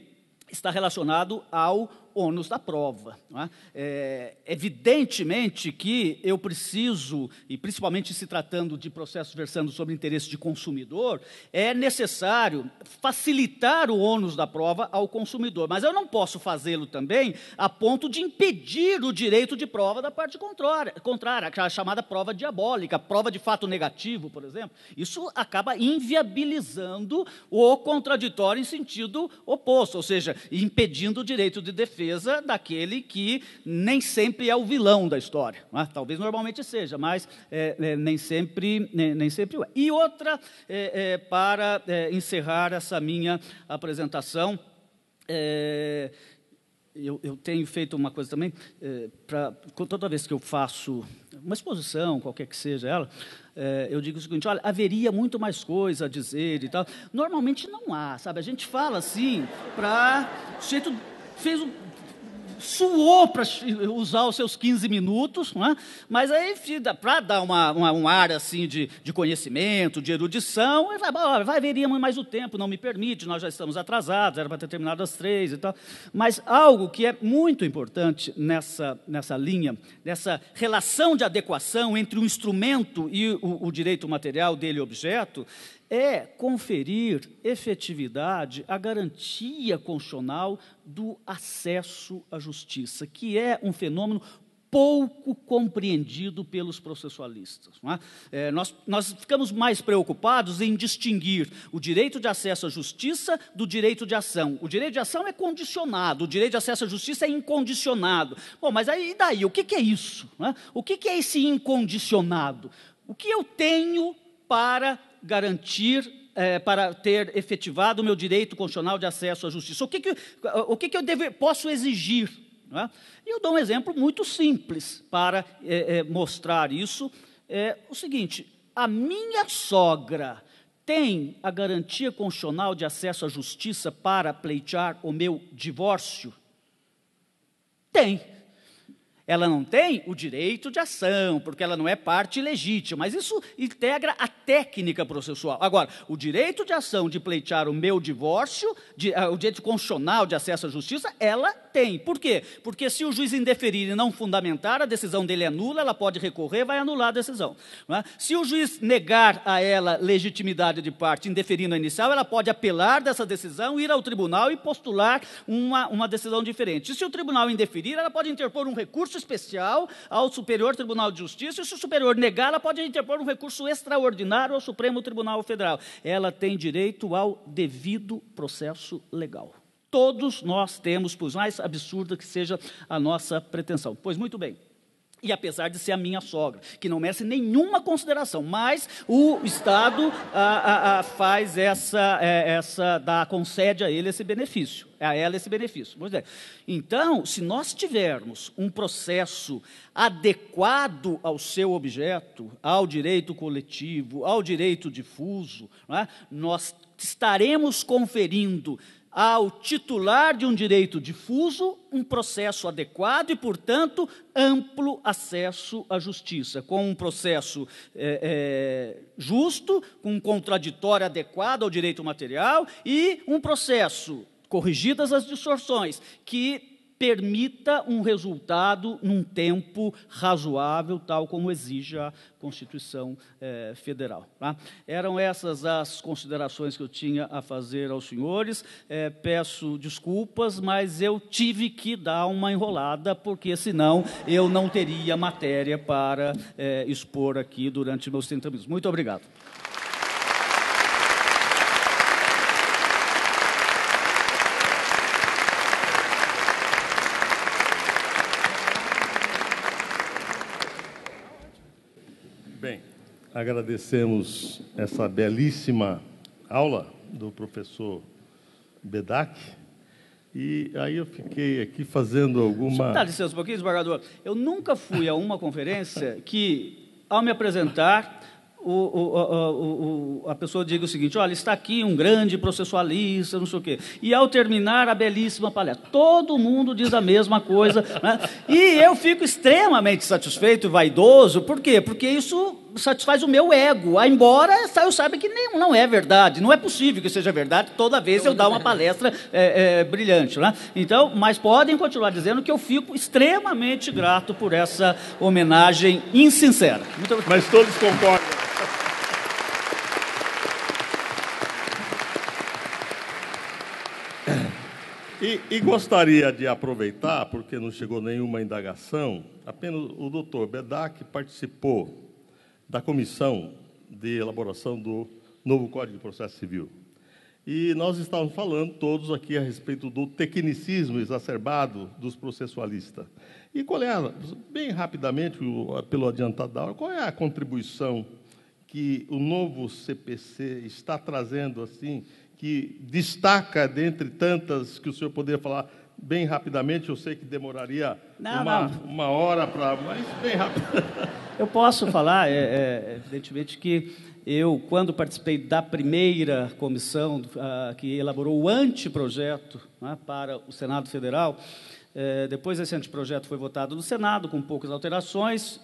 está relacionado ao ônus da prova. É? é? evidentemente que eu preciso, e principalmente se tratando de processos versando sobre interesse de consumidor, é necessário facilitar o ônus da prova ao consumidor. Mas eu não posso fazê-lo também a ponto de impedir o direito de prova da parte contrária, contrária a chamada prova diabólica, prova de fato negativo, por exemplo. Isso acaba inviabilizando o contraditório em sentido oposto, ou seja, impedindo o direito de defesa defesa daquele que nem sempre é o vilão da história. É? Talvez normalmente seja, mas é, é, nem, sempre, nem, nem sempre o é. E outra, é, é para é, encerrar essa minha apresentação, eu, eu, tenho feito uma coisa também, é, pra, toda vez que eu faço uma exposição, qualquer que seja ela, é, eu digo o seguinte: olha, haveria muito mais coisa a dizer e tal. Normalmente não há, sabe? A gente fala assim para. O sujeito fez um suou para usar os seus 15 minutos, é? mas aí, para dar uma, uma, um ar assim de, de conhecimento, de erudição, ele vai, vai, vai veríamos mais o tempo, não me permite, nós já estamos atrasados, era para ter terminado às três e tal. Mas algo que é muito importante nessa, nessa linha, nessa relação de adequação entre o instrumento e o, o direito material dele objeto, é conferir efetividade à garantia constitucional do acesso à justiça, que é um fenômeno pouco compreendido pelos processualistas. É? É, nós, nós ficamos mais preocupados em distinguir o direito de acesso à justiça do direito de ação. O direito de ação é condicionado, o direito de acesso à justiça é incondicionado. Bom, mas aí e daí? O que, que é isso? É? O que, que é esse incondicionado? O que eu tenho para garantir é, para ter efetivado o meu direito constitucional de acesso à justiça? O que, que, o que, que eu deve, posso exigir? É? E eu dou um exemplo muito simples para é, é, mostrar isso. É o seguinte: a minha sogra tem a garantia constitucional de acesso à justiça para pleitear o meu divórcio? Tem. Ela não tem o direito de ação, porque ela não é parte legítima, mas isso integra a técnica processual. Agora, o direito de ação de pleitear o meu divórcio, de, uh, o direito constitucional de acesso à justiça, ela tem. Por quê? Porque se o juiz indeferir e não fundamentar, a decisão dele é nula, ela pode recorrer, vai anular a decisão. É? Se o juiz negar a ela legitimidade de parte, indeferindo a inicial, ela pode apelar dessa decisão, ir ao tribunal e postular uma, uma decisão diferente. E se o tribunal indeferir, ela pode interpor um recurso recurso especial ao Superior Tribunal de Justiça e, se o superior negar, ela pode interpor um recurso extraordinário ao Supremo Tribunal Federal. Ela tem direito ao devido processo legal. Todos nós temos, por mais absurda que seja a nossa pretensão. Pois muito bem. E apesar de ser a minha sogra, que não merece nenhuma consideração, mas o Estado a, a, a faz essa, é, essa dá, concede a ele esse benefício, a ela esse benefício. É. Então, se nós tivermos um processo adequado ao seu objeto, ao direito coletivo, ao direito difuso, é? nós estaremos conferindo ao titular de um direito difuso um processo adequado e, portanto, amplo acesso à justiça, com um processo é, é, justo, com um contraditório adequado ao direito material e um processo, corrigidas as distorções, que permita um resultado num tempo razoável, tal como exige a Constituição eh, Federal. Tá? Eram essas as considerações que eu tinha a fazer aos senhores. Eh, peço desculpas, mas eu tive que dar uma enrolada, porque senão eu não teria matéria para eh, expor aqui durante meus 30 minutos. Muito obrigado. Agradecemos essa belíssima aula do professor Bedak. E aí eu fiquei aqui fazendo alguma. Dá licença um pouquinho, desembargador. Eu nunca fui a uma conferência que, ao me apresentar, o, o, o, a pessoa diga o seguinte: olha, está aqui um grande processualista, não sei o quê. E ao terminar a belíssima palestra, todo mundo diz a mesma coisa. Né? E eu fico extremamente satisfeito e vaidoso, por quê? Porque isso satisfaz o meu ego. Embora eu saiba que nem, não é verdade, não é possível que seja verdade toda vez eu, eu dar uma palestra é, é, brilhante. Né? Então, mas podem continuar dizendo que eu fico extremamente grato por essa homenagem insincera. Muito Mas todos concordam. E, e, gostaria de aproveitar, porque não chegou nenhuma indagação, apenas o doutor Bedak participou da Comissão de Elaboração do Novo Código de Processo Civil. E nós estávamos falando todos aqui a respeito do tecnicismo exacerbado dos processualistas. E qual é, a, bem rapidamente, pelo adiantado da hora, qual é a contribuição que o novo CPC está trazendo, assim, que destaca dentre tantas que o senhor poderia falar, bem rapidamente, eu sei que demoraria não, uma, não. uma hora para. Mas bem rápido. Eu posso falar, é, é, evidentemente, que eu, quando participei da primeira comissão uh, que elaborou o anteprojeto né, para o Senado Federal, é, depois esse anteprojeto foi votado no Senado, com poucas alterações,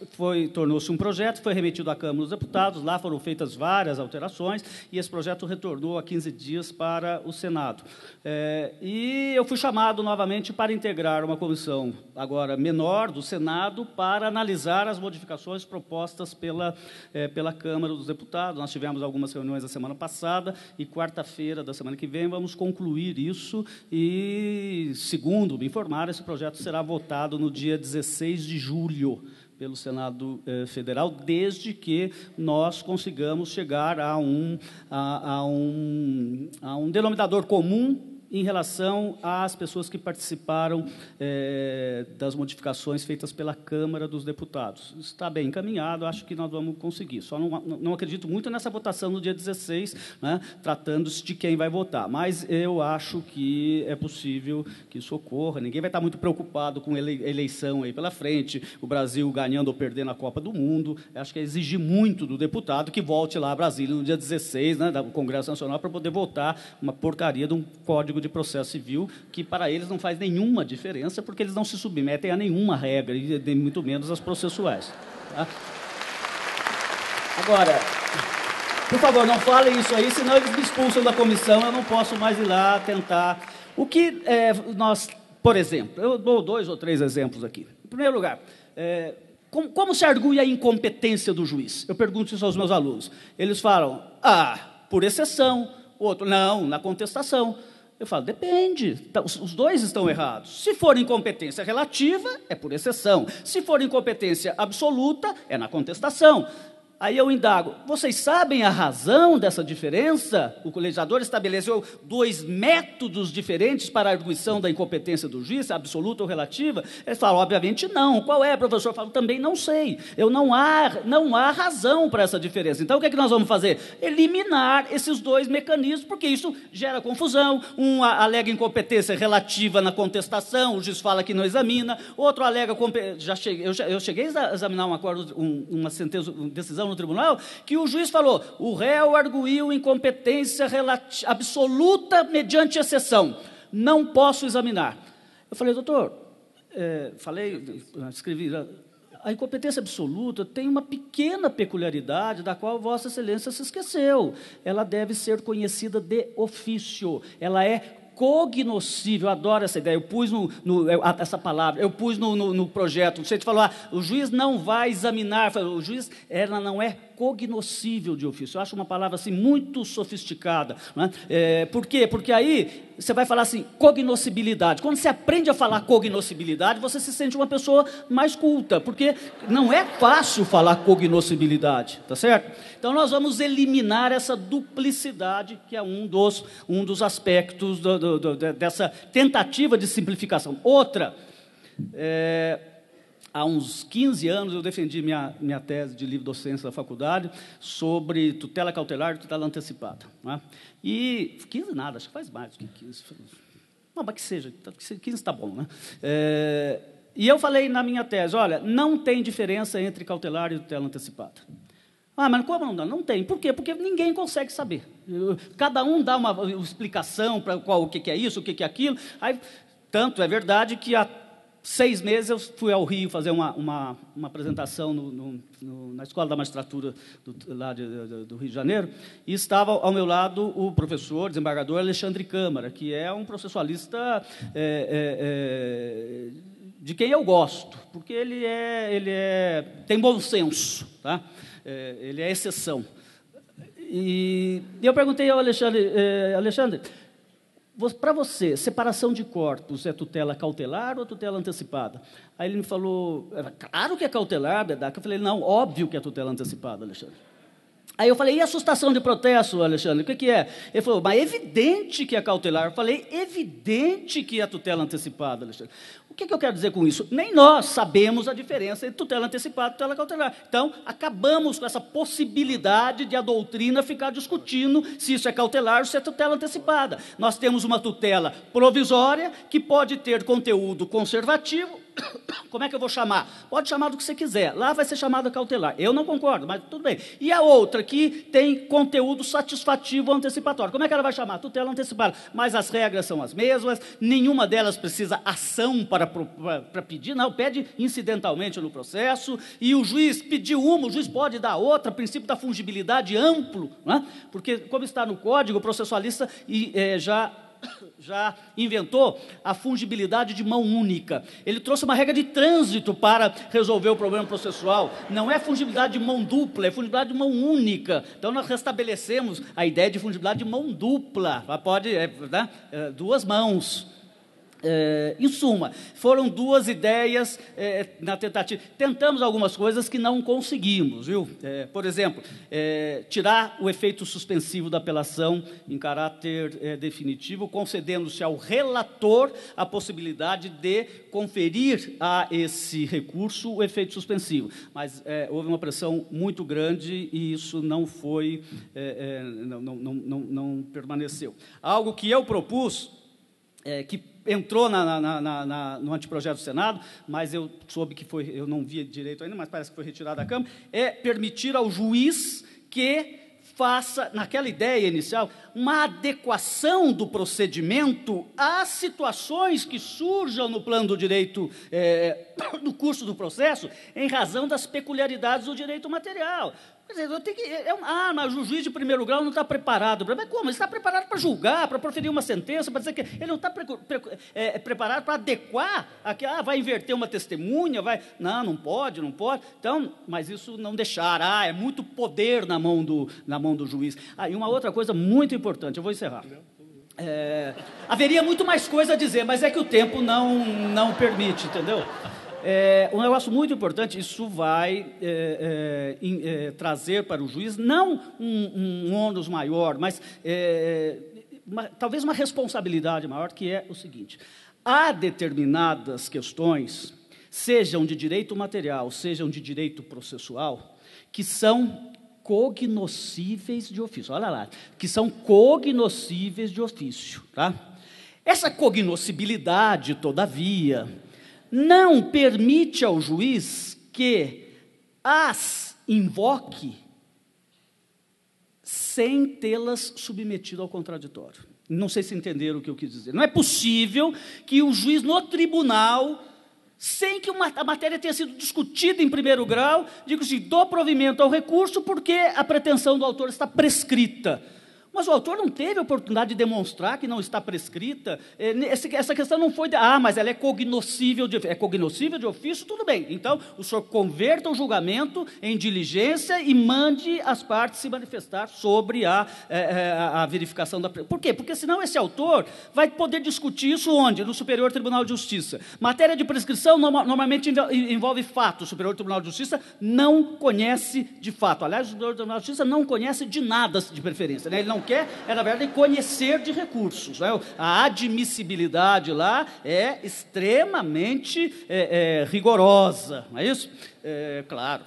tornou-se um projeto, foi remetido à Câmara dos Deputados, lá foram feitas várias alterações, e esse projeto retornou há 15 dias para o Senado. É, e eu fui chamado novamente para integrar uma comissão, agora menor, do Senado, para analisar as modificações propostas pela, é, pela Câmara dos Deputados. Nós tivemos algumas reuniões na semana passada, e quarta-feira da semana que vem vamos concluir isso, e, segundo me informaram, esse projeto será votado no dia 16 de julho pelo Senado eh, Federal, desde que nós consigamos chegar a um, a, a um, a um denominador comum em relação às pessoas que participaram é, das modificações feitas pela Câmara dos Deputados. Está bem encaminhado, acho que nós vamos conseguir. Só não, não acredito muito nessa votação no dia 16, né, tratando-se de quem vai votar. Mas eu acho que é possível que isso ocorra. Ninguém vai estar muito preocupado com eleição aí pela frente, o Brasil ganhando ou perdendo a Copa do Mundo. Eu acho que é exigir muito do deputado que volte lá a Brasília no dia 16, né, do Congresso Nacional, para poder votar uma porcaria de um código Código de Processo Civil, que para eles não faz nenhuma diferença, porque eles não se submetem a nenhuma regra, e muito menos as processuais. Tá? Agora, por favor, não falem isso aí, senão eles me expulsam da comissão, eu não posso mais ir lá tentar. O que é, nós, por exemplo, eu dou dois ou três exemplos aqui. Em primeiro lugar, é, como, como, se argue a incompetência do juiz? Eu pergunto isso aos meus alunos. Eles falam, ah, por exceção. O outro, não, na contestação. Eu falo, depende. Então, os dois estão errados. Se for incompetência relativa, é por exceção. Se for incompetência absoluta, é na contestação. Aí eu indago, vocês sabem a razão dessa diferença? O colegiador estabeleceu dois métodos diferentes para a arguição da incompetência do juiz, absoluta ou relativa? Ele fala, obviamente não. Qual é, professor? Eu falo, também não sei. Eu não há, não há razão para essa diferença. Então o que, é que nós vamos fazer? Eliminar esses dois mecanismos, porque isso gera confusão. Um alega incompetência relativa na contestação, o juiz fala que não examina, outro alega. Já cheguei, eu, já, eu cheguei a examinar um acordo, um, uma sentença, uma decisão no tribunal, que o juiz falou: o réu arguiu incompetência absoluta mediante exceção. Não posso examinar. Eu falei, doutor, é, falei, escrevi. A incompetência absoluta tem uma pequena peculiaridade da qual Vossa Excelência se esqueceu. Ela deve ser conhecida de ofício. Ela é cognoscível, eu adoro essa ideia, eu pus no, no é, essa palavra, eu pus no, no, no projeto, você te falou, ah, o juiz não vai examinar, eu falei, o juiz ela não é cognoscível de ofício. Eu acho uma palavra assim muito sofisticada. Né? É, por quê? Porque aí você vai falar assim, cognoscibilidade. Quando você aprende a falar cognoscibilidade, você se sente uma pessoa mais culta, porque não é fácil falar cognoscibilidade, tá certo? Então nós vamos eliminar essa duplicidade, que é um dos, um dos aspectos do, do, do, dessa tentativa de simplificação. Outra. É, há uns 15 anos eu defendi minha, minha tese de livre docência da faculdade sobre tutela cautelar e tutela antecipada. É? E 15 nada, acho que faz mais do que 15. Não, mas que seja, 15 está bom. Né? É, e eu falei na minha tese, olha, não tem diferença entre cautelar e tutela antecipada. Ah, mas como não dá? Não tem. Por quê? Porque ninguém consegue saber. Cada um dá uma explicação para qual o que é isso, o que é aquilo. Aí, tanto é verdade que a seis meses eu fui ao Rio fazer uma, uma, uma apresentação no, no, no, na Escola da Magistratura do, lá de, de, do Rio de Janeiro, e estava ao meu lado o professor, desembargador Alexandre Câmara, que é um processualista é, é, é, de quem eu gosto, porque ele, é, ele é, tem bom senso, tá? É, ele é exceção. E eu perguntei ao Alexandre, é, Alexandre para você, separação de corpos é tutela cautelar ou tutela antecipada? Aí ele me falou, claro que é cautelar, Bedaca. Eu falei, não, óbvio que é tutela antecipada, Alexandre. Aí eu falei, e assustação de protesto, Alexandre? O que, que é? Ele falou, mas é evidente que é cautelar. Eu falei, evidente que é tutela antecipada, Alexandre. O que, que eu quero dizer com isso? Nem nós sabemos a diferença entre tutela antecipada e tutela cautelar. Então, acabamos com essa possibilidade de a doutrina ficar discutindo se isso é cautelar ou se é tutela antecipada. Nós temos uma tutela provisória que pode ter conteúdo conservativo como é que eu vou chamar? Pode chamar do que você quiser. Lá vai ser chamada cautelar. Eu não concordo, mas tudo bem. E a outra que tem conteúdo satisfativo antecipatório. Como é que ela vai chamar? Tutela antecipada. Mas as regras são as mesmas, nenhuma delas precisa ação para, para, para pedir, não, pede incidentalmente no processo. E o juiz pediu uma, o juiz pode dar outra, princípio da fungibilidade amplo, né? porque, como está no código, o processualista e, é, já já inventou a fungibilidade de mão única. Ele trouxe uma regra de trânsito para resolver o problema processual. Não é fungibilidade de mão dupla, é fungibilidade de mão única. Então nós restabelecemos a ideia de fungibilidade de mão dupla. Pode, é, né? É, duas mãos. É, em suma, foram duas ideias é, na tentativa. Tentamos algumas coisas que não conseguimos, viu? É, por exemplo, eh, tirar o efeito suspensivo da apelação em caráter definitivo, concedendo-se ao relator a possibilidade de conferir a esse recurso o efeito suspensivo. Mas houve uma pressão muito grande e isso não foi, não, não, não, não permaneceu. Algo que eu propus é, que entrou na, na, na, na, no anteprojeto do Senado, mas eu soube que foi, eu não vi direito ainda, mas parece que foi retirado da Câmara, é permitir ao juiz que faça, naquela ideia inicial, uma adequação do procedimento às situações que surjam no plano do direito, é, no curso do processo, em razão das peculiaridades do direito material. Quer dizer, que, é um, ah, mas o juiz de primeiro grau não está preparado. Mas como? Ele está preparado para julgar, para proferir uma sentença, para dizer que ele não está pre, pre, é, preparado para adequar a que ah, vai inverter uma testemunha, vai. Não, não pode, não pode. Então, mas isso não deixar. Ah, é muito poder na mão do, na mão do juiz. Ah, e uma outra coisa muito importante, eu vou encerrar. É, haveria muito mais coisa a dizer, mas é que o tempo não, não permite, entendeu? É, um negócio muito importante, isso vai é, é, em, é, trazer para o juiz não um, um ônus maior, mas é, é, uma, talvez uma responsabilidade maior, que é o seguinte: há determinadas questões, sejam de direito material, sejam de direito processual, que são cognoscíveis de ofício. Olha lá, que são cognoscíveis de ofício, tá? Essa cognoscibilidade, todavia, não permite ao juiz que as invoque sem tê-las submetido ao contraditório. Não sei se entenderam o que eu quis dizer. Não é possível que o juiz no tribunal, sem que uma, a matéria tenha sido discutida em primeiro grau, diga se dou provimento ao recurso porque a pretensão do autor está prescrita. Mas o autor não teve a oportunidade de demonstrar que não está prescrita. É, essa questão não foi de, ah, mas ela é cognoscível de, é cognoscível de ofício, tudo bem. Então, o senhor converta o julgamento em diligência e mande as partes se manifestar sobre a, é, é, a, a verificação da. Por quê? Porque senão esse autor vai poder discutir isso onde? No Superior Tribunal de Justiça. Matéria de prescrição normalmente envolve fato. O Superior Tribunal de Justiça não conhece de fato. Aliás, o Superior Tribunal de Justiça não conhece de nada de preferência. Né? Ele não não quer é, na verdade, conhecer de recursos. Né? A admissibilidade lá é extremamente é, é, rigorosa, não é isso? É, claro,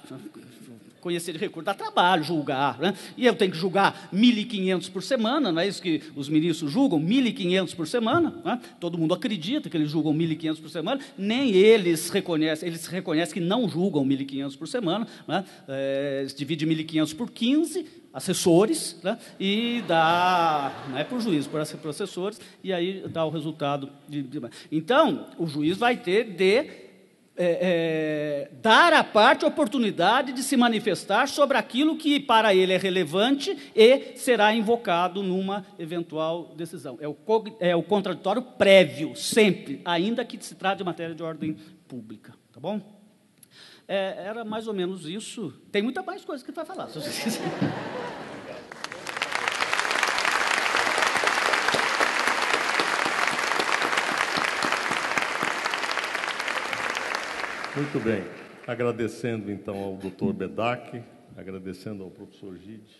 conhecer de recurso, dá trabalho julgar, né? E eu tenho que julgar 1.500 por semana, não é isso que os ministros julgam? 1.500 por semana, né? Todo mundo acredita que eles julgam 1.500 por semana, nem eles reconhecem, eles reconhecem que não julgam 1.500 por semana, né? É, é divide 1.500 por 15, assessores né, e dá, não é para o juiz, para assessores, e aí dá o resultado. De, de, então, o juiz vai ter de é, é, dar à parte a oportunidade de se manifestar sobre aquilo que para ele é relevante e será invocado numa eventual decisão. É o, é o contraditório prévio, sempre, ainda que se trate de matéria de ordem pública. Tá bom? É, era mais ou menos isso. Tem muita mais coisa que vai falar, se vocês quiser. Muito bem. Agradecendo então ao doutor Bedak, agradecendo ao professor Gide,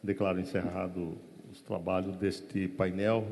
declaro encerrado os trabalhos deste painel.